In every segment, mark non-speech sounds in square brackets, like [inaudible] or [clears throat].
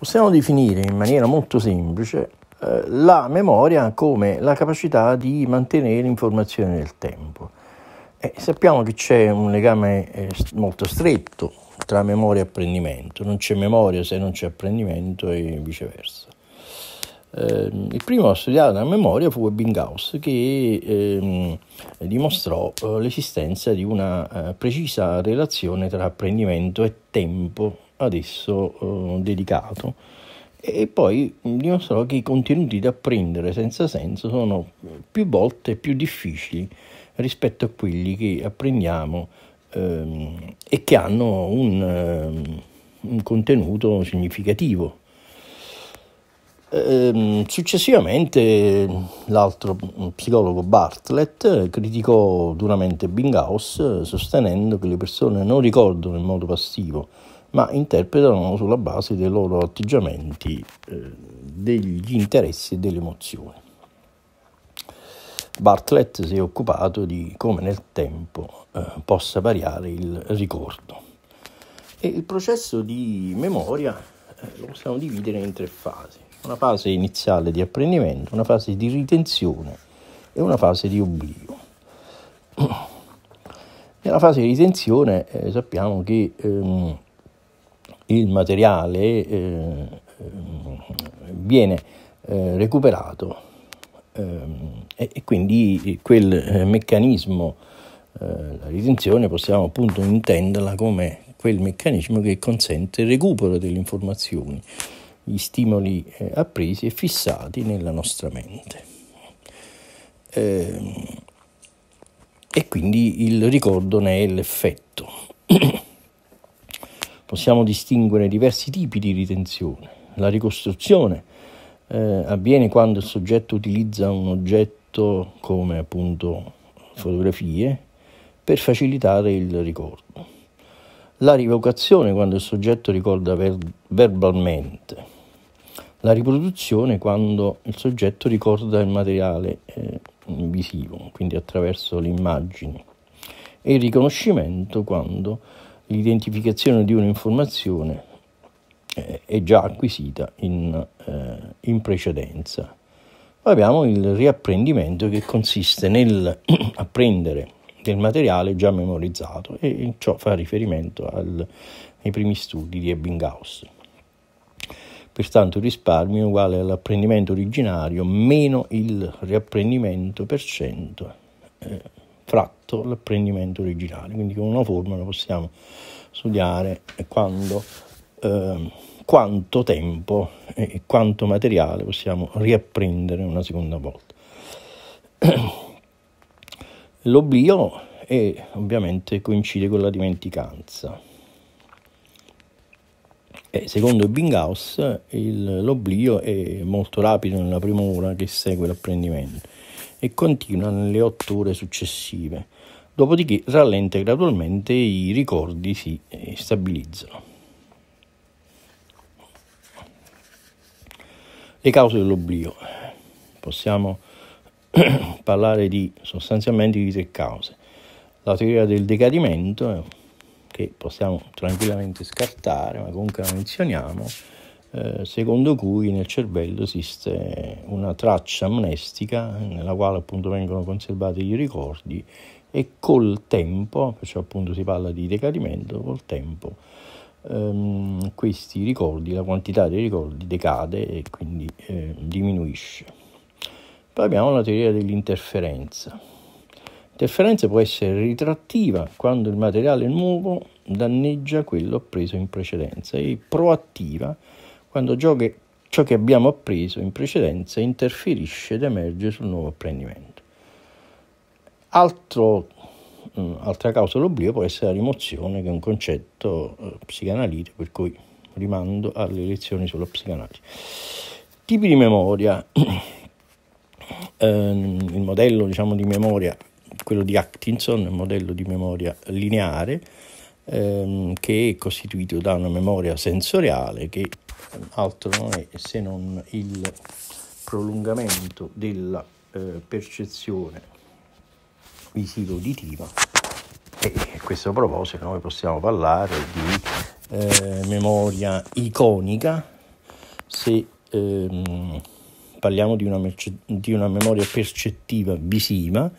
possiamo definire in maniera molto semplice eh, la memoria come la capacità di mantenere informazioni nel tempo. Eh, sappiamo che c'è un legame eh, molto stretto tra memoria e apprendimento, non c'è memoria se non c'è apprendimento e viceversa. Ehm, il primo a studiare la memoria fu Ebbinghaus che ehm, dimostrò eh, l'esistenza di una precisa relazione tra apprendimento e tempo adesso eh, dedicato e poi dimostrò che i contenuti da apprendere senza senso sono più volte più difficili rispetto a quelli che apprendiamo ehm, e che hanno un, ehm, un contenuto significativo. Ehm, successivamente l'altro psicologo Bartlett criticò duramente Binghaus sostenendo che le persone non ricordano in modo passivo ma interpretano sulla base dei loro atteggiamenti, eh, degli interessi e delle emozioni. Bartlett si è occupato di come nel tempo eh, possa variare il ricordo e il processo di memoria eh, lo possiamo dividere in tre fasi, una fase iniziale di apprendimento, una fase di ritenzione e una fase di oblio. [clears throat] Nella fase di ritenzione sappiamo che ehm, il materiale eh, viene eh, recuperato ehm, e, e, quindi quel eh, meccanismo, eh, la ritenzione, possiamo appunto intenderla come quel meccanismo che consente il recupero delle informazioni, gli stimoli eh, appresi e fissati nella nostra mente. Ehm, e quindi il ricordo ne è l'effetto. [clears throat] possiamo distinguere diversi tipi di ritenzione. La ricostruzione eh, avviene quando il soggetto utilizza un oggetto come appunto fotografie per facilitare il ricordo. La rivocazione quando il soggetto ricorda ver- verbalmente. La riproduzione quando il soggetto ricorda il materiale eh, visivo, quindi attraverso le immagini. E il riconoscimento quando l'identificazione di un'informazione eh, è già acquisita in, eh, in precedenza. Poi abbiamo il riapprendimento che consiste nell'apprendere [clears throat] del materiale già memorizzato e ciò fa riferimento al, ai primi studi di Ebbinghaus. Pertanto il risparmio è uguale all'apprendimento originario meno il riapprendimento per cento rispetto all'apprendimento originale. Quindi con una formula possiamo studiare quando, eh, quanto tempo e quanto materiale possiamo riapprendere una seconda volta. [clears throat] L'oblio è, ovviamente coincide con la dimenticanza. E secondo Binghaus l'oblio è molto rapido nella prima ora che segue l'apprendimento e continua nelle otto ore successive, dopodiché rallenta gradualmente e i ricordi si eh, stabilizzano. Le cause dell'oblio. Possiamo [clears throat] parlare di, sostanzialmente di tre cause. La teoria del decadimento, eh, che possiamo tranquillamente scartare, ma comunque la menzioniamo, eh, secondo cui nel cervello esiste una traccia amnestica nella quale appunto vengono conservati i ricordi e col tempo, perciò appunto si parla di decadimento, col tempo ehm, questi ricordi, la quantità dei ricordi decade e quindi eh, diminuisce. Poi abbiamo la teoria dell'interferenza. L'interferenza può essere ritrattiva quando il materiale nuovo danneggia quello appreso in precedenza e proattiva quando ciò che abbiamo appreso in precedenza interferisce ed emerge sul nuovo apprendimento. Altro, mh, mm, altra causa dell'oblio può essere la rimozione, che è un concetto eh, psicanalitico, per cui rimando alle lezioni sulla psicanalisi. Tipi di memoria. [clears throat] eh, il modello diciamo, di memoria, quello di Atkinson, è un modello di memoria lineare, ehm, che è costituito da una memoria sensoriale che altro non è se non il prolungamento della eh, percezione visivo-uditiva e eh, a questo proposito noi possiamo parlare di eh, memoria iconica se ehm, parliamo di una, merce- di una memoria percettiva visiva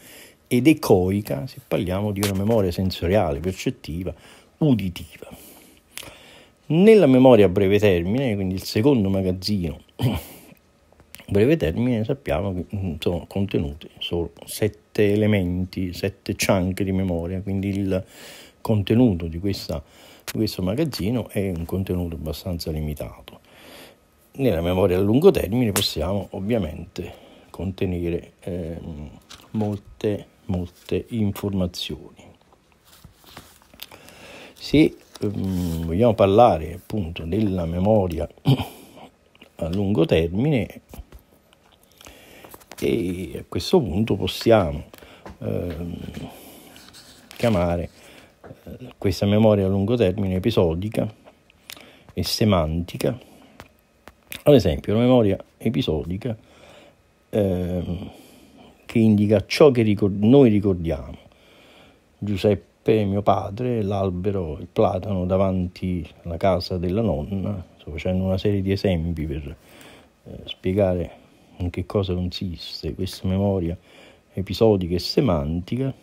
ed ecoica se parliamo di una memoria sensoriale, percettiva, uditiva. Nella memoria a breve termine, quindi il secondo magazzino a [clears throat] breve termine, sappiamo che mm, sono contenuti solo sette elementi, sette chunk di memoria, quindi il contenuto di, questa, di questo magazzino è un contenuto abbastanza limitato. Nella memoria a lungo termine possiamo ovviamente contenere eh, molte, molte informazioni. Se Ehm, vogliamo parlare appunto della memoria a lungo termine e a questo punto possiamo ehm, eh, chiamare questa memoria a lungo termine episodica e semantica. Ad esempio, la memoria episodica eh, che indica ciò che ricord- noi ricordiamo. Giuseppe e mio padre l'albero, il platano davanti alla casa della nonna, sto facendo una serie di esempi per eh, spiegare in che cosa consiste questa memoria episodica e semantica,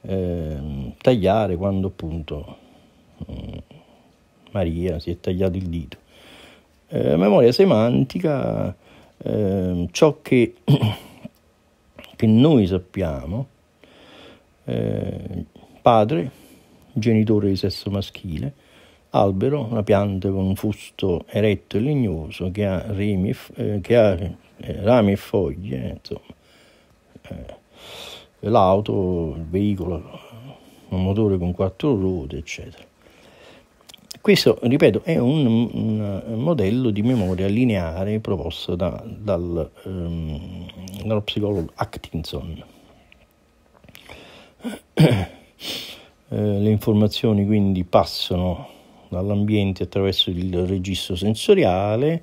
eh, tagliare quando appunto eh, Maria si è tagliato il dito. Eh, memoria semantica, ehm, ciò che, [coughs] che noi sappiamo, eh, padre, genitore di sesso maschile, albero, una pianta con un fusto eretto e legnoso che ha, remi, eh, che ha eh, rami e foglie, eh, insomma, eh, l'auto, il veicolo, un motore con quattro ruote, eccetera. Questo, ripeto, è un, un, modello di memoria lineare proposto da, dal, um, dallo psicologo Atkinson. Eh, le informazioni quindi passano dall'ambiente attraverso il registro sensoriale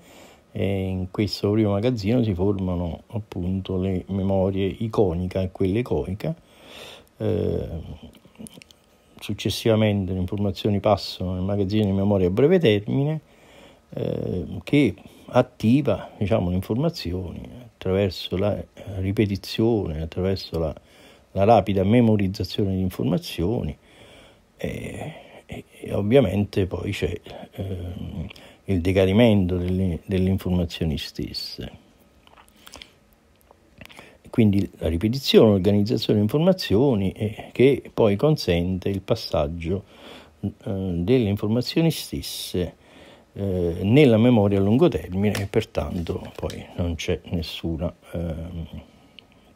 e in questo primo magazzino si formano appunto le memorie iconica e quelle ecoica. Eh, successivamente le informazioni passano nel magazzino di memoria a breve termine eh, che attiva diciamo, le informazioni attraverso la ripetizione, attraverso la la rapida memorizzazione di informazioni e, e, e ovviamente poi c'è eh, il decadimento delle, delle informazioni stesse. Quindi la ripetizione, l'organizzazione di informazioni eh, che poi consente il passaggio eh, delle informazioni stesse eh, nella memoria a lungo termine e pertanto poi non c'è nessuna ehm,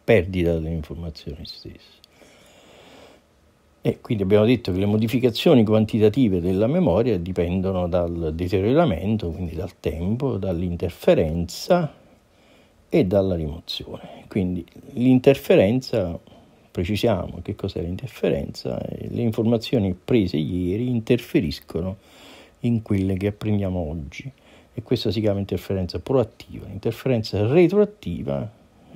perdita delle informazioni stesse. E quindi abbiamo detto che le modificazioni quantitative della memoria dipendono dal deterioramento, quindi dal tempo, dall'interferenza e dalla rimozione. Quindi l'interferenza, precisiamo che cos'è l'interferenza, le informazioni prese ieri interferiscono in quelle che apprendiamo oggi e questa si chiama interferenza proattiva. L'interferenza retroattiva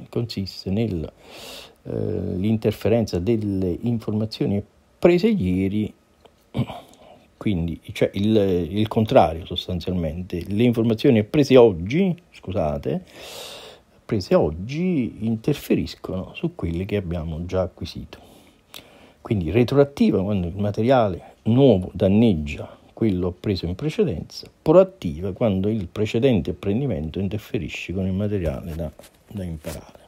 consiste nell'interferenza eh, delle informazioni prese ieri, quindi cioè il, il, contrario sostanzialmente, le informazioni prese oggi, scusate, prese oggi interferiscono su quelle che abbiamo già acquisito. Quindi retroattiva quando il materiale nuovo danneggia quello preso in precedenza, proattiva quando il precedente apprendimento interferisce con il materiale da da Imperare.